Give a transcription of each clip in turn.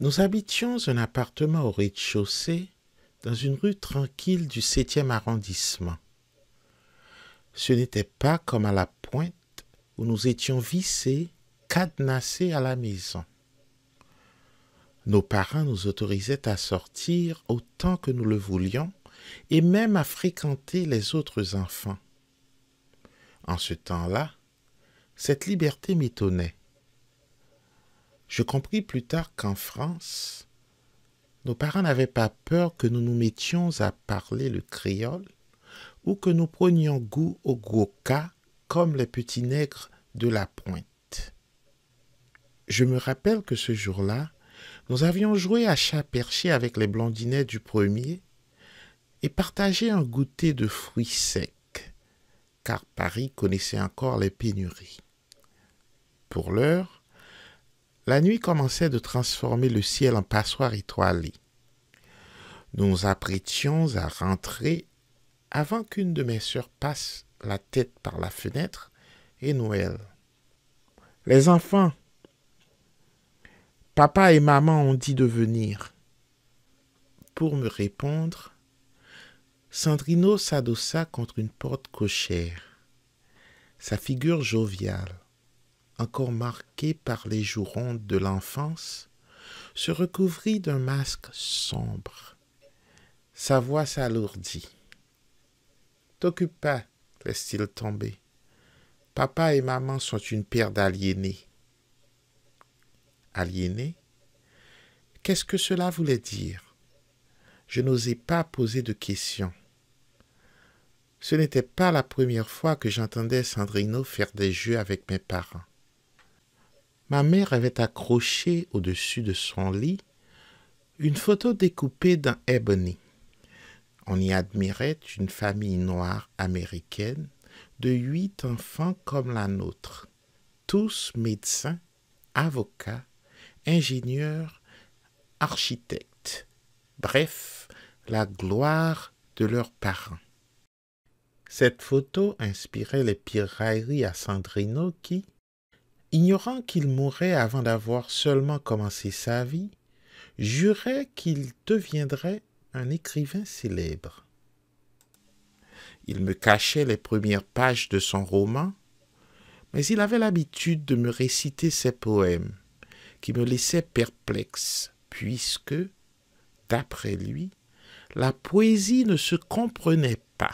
Nous habitions un appartement au rez-de-chaussée dans une rue tranquille du 7e arrondissement. Ce n'était pas comme à la pointe où nous étions vissés cadenassés à la maison. Nos parents nous autorisaient à sortir autant que nous le voulions et même à fréquenter les autres enfants. En ce temps-là, cette liberté m'étonnait. Je compris plus tard qu'en France, nos parents n'avaient pas peur que nous nous mettions à parler le créole ou que nous prenions goût au gros comme les petits nègres de la pointe. Je me rappelle que ce jour-là, nous avions joué à chat perché avec les blondinets du premier et partagé un goûter de fruits secs, car Paris connaissait encore les pénuries. Pour l'heure, la nuit commençait de transformer le ciel en passoire étoilée. Nous apprêtions à rentrer avant qu'une de mes sœurs passe la tête par la fenêtre et Noël. Les enfants, Papa et maman ont dit de venir. Pour me répondre, Sandrino s'adossa contre une porte cochère. Sa figure joviale, encore marquée par les joues rondes de l'enfance, se recouvrit d'un masque sombre. Sa voix s'alourdit. T'occupe pas, laisse-t-il tomber. Papa et maman sont une paire d'aliénés aliéné. Qu'est-ce que cela voulait dire Je n'osais pas poser de questions. Ce n'était pas la première fois que j'entendais Sandrino faire des jeux avec mes parents. Ma mère avait accroché au-dessus de son lit une photo découpée d'un Ebony. On y admirait une famille noire américaine de huit enfants comme la nôtre, tous médecins, avocats, Ingénieur, architecte, bref, la gloire de leurs parents. Cette photo inspirait les pirailleries à Sandrino qui, ignorant qu'il mourrait avant d'avoir seulement commencé sa vie, jurait qu'il deviendrait un écrivain célèbre. Il me cachait les premières pages de son roman, mais il avait l'habitude de me réciter ses poèmes qui me laissait perplexe, puisque, d'après lui, la poésie ne se comprenait pas.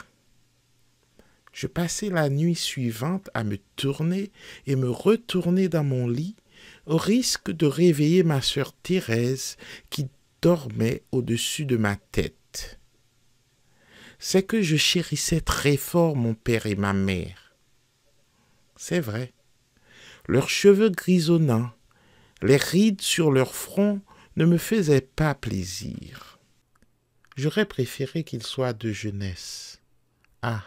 Je passai la nuit suivante à me tourner et me retourner dans mon lit, au risque de réveiller ma sœur Thérèse qui dormait au-dessus de ma tête. C'est que je chérissais très fort mon père et ma mère. C'est vrai. Leurs cheveux grisonnants, les rides sur leur front ne me faisaient pas plaisir. J'aurais préféré qu'ils soient de jeunesse. Ah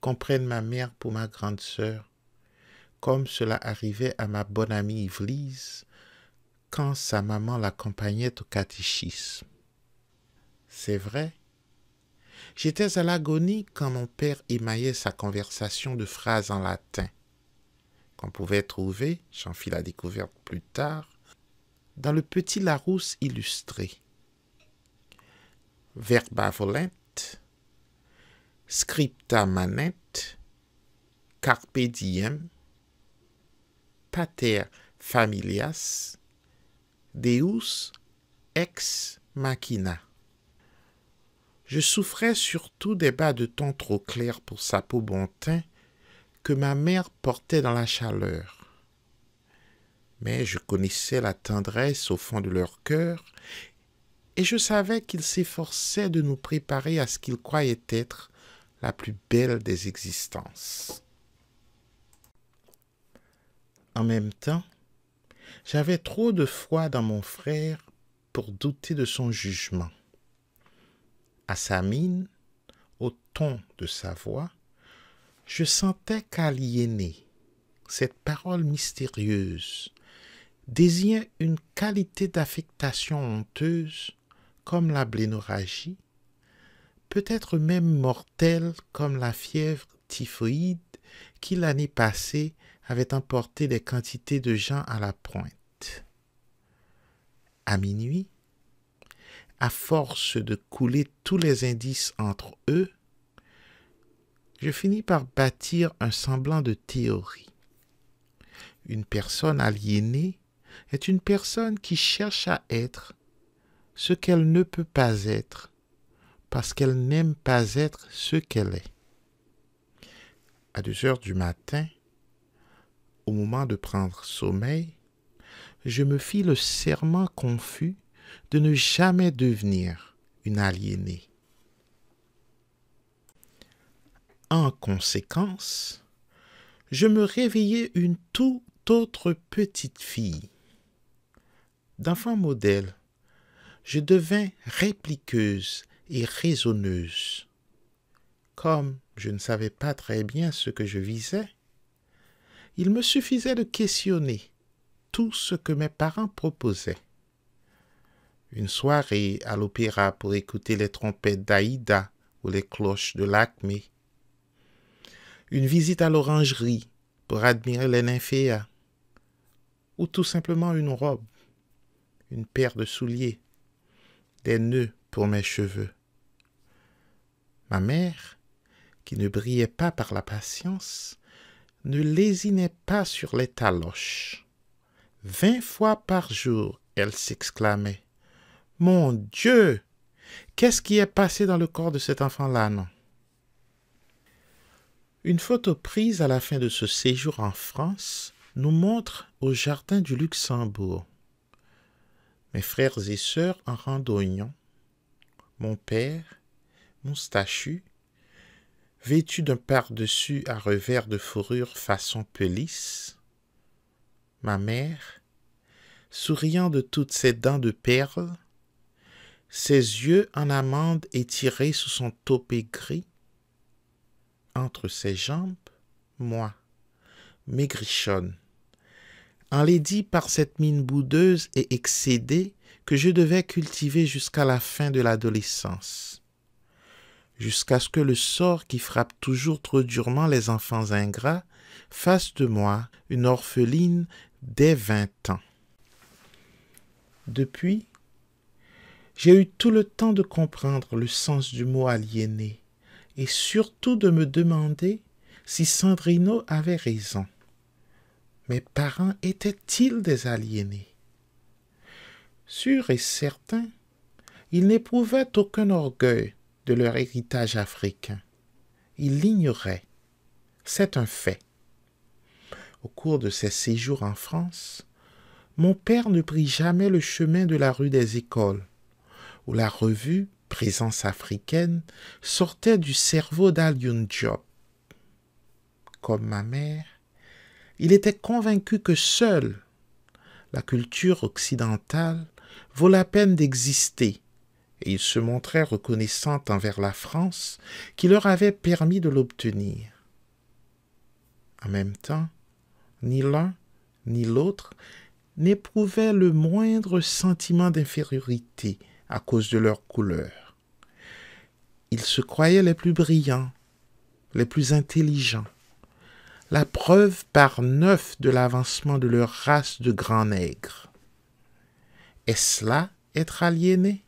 qu'on prenne ma mère pour ma grande sœur, comme cela arrivait à ma bonne amie Yvelise quand sa maman l'accompagnait au catéchisme. C'est vrai. J'étais à l'agonie quand mon père émaillait sa conversation de phrases en latin qu'on pouvait trouver, j'en fis la découverte plus tard, dans le petit Larousse illustré. Verba volent, scripta manet, carpe diem, pater familias, deus ex machina. Je souffrais surtout des bas de ton trop clairs pour sa peau bon que ma mère portait dans la chaleur. Mais je connaissais la tendresse au fond de leur cœur, et je savais qu'ils s'efforçaient de nous préparer à ce qu'ils croyaient être la plus belle des existences. En même temps, j'avais trop de foi dans mon frère pour douter de son jugement. À sa mine, au ton de sa voix, je sentais qu'aliéné, cette parole mystérieuse, désignait une qualité d'affectation honteuse, comme la blénorragie, peut-être même mortelle comme la fièvre typhoïde qui l'année passée avait emporté des quantités de gens à la pointe. À minuit, à force de couler tous les indices entre eux, je finis par bâtir un semblant de théorie. Une personne aliénée est une personne qui cherche à être ce qu'elle ne peut pas être parce qu'elle n'aime pas être ce qu'elle est. À deux heures du matin, au moment de prendre sommeil, je me fis le serment confus de ne jamais devenir une aliénée. En conséquence, je me réveillais une toute autre petite fille. D'enfant modèle, je devins répliqueuse et raisonneuse. Comme je ne savais pas très bien ce que je visais, il me suffisait de questionner tout ce que mes parents proposaient. Une soirée à l'opéra pour écouter les trompettes d'Aïda ou les cloches de l'Acmé une visite à l'orangerie pour admirer les nymphéas, ou tout simplement une robe, une paire de souliers, des nœuds pour mes cheveux. Ma mère, qui ne brillait pas par la patience, ne lésinait pas sur les taloches. Vingt fois par jour, elle s'exclamait. Mon Dieu! Qu'est-ce qui est passé dans le corps de cet enfant-là, non? Une photo prise à la fin de ce séjour en France nous montre au jardin du Luxembourg. Mes frères et sœurs en randonnions, mon père, moustachu, vêtu d'un pardessus à revers de fourrure façon pelisse, ma mère, souriant de toutes ses dents de perles, ses yeux en amande étirés sous son topé gris, entre ses jambes, moi, maigrichonne. Enlaidie par cette mine boudeuse et excédée que je devais cultiver jusqu'à la fin de l'adolescence, jusqu'à ce que le sort qui frappe toujours trop durement les enfants ingrats fasse de moi une orpheline dès vingt ans. Depuis, j'ai eu tout le temps de comprendre le sens du mot aliéné, et surtout de me demander si Sandrino avait raison. Mes parents étaient-ils des aliénés Sûr et certain, ils n'éprouvaient aucun orgueil de leur héritage africain. Ils l'ignoraient. C'est un fait. Au cours de ses séjours en France, mon père ne prit jamais le chemin de la rue des écoles, ou la revue présence africaine sortait du cerveau d'Aliun Job. Comme ma mère, il était convaincu que seule la culture occidentale vaut la peine d'exister, et il se montrait reconnaissant envers la France qui leur avait permis de l'obtenir. En même temps, ni l'un ni l'autre n'éprouvaient le moindre sentiment d'infériorité à cause de leur couleur. Ils se croyaient les plus brillants, les plus intelligents. La preuve par neuf de l'avancement de leur race de grands nègres. Est-ce là être aliéné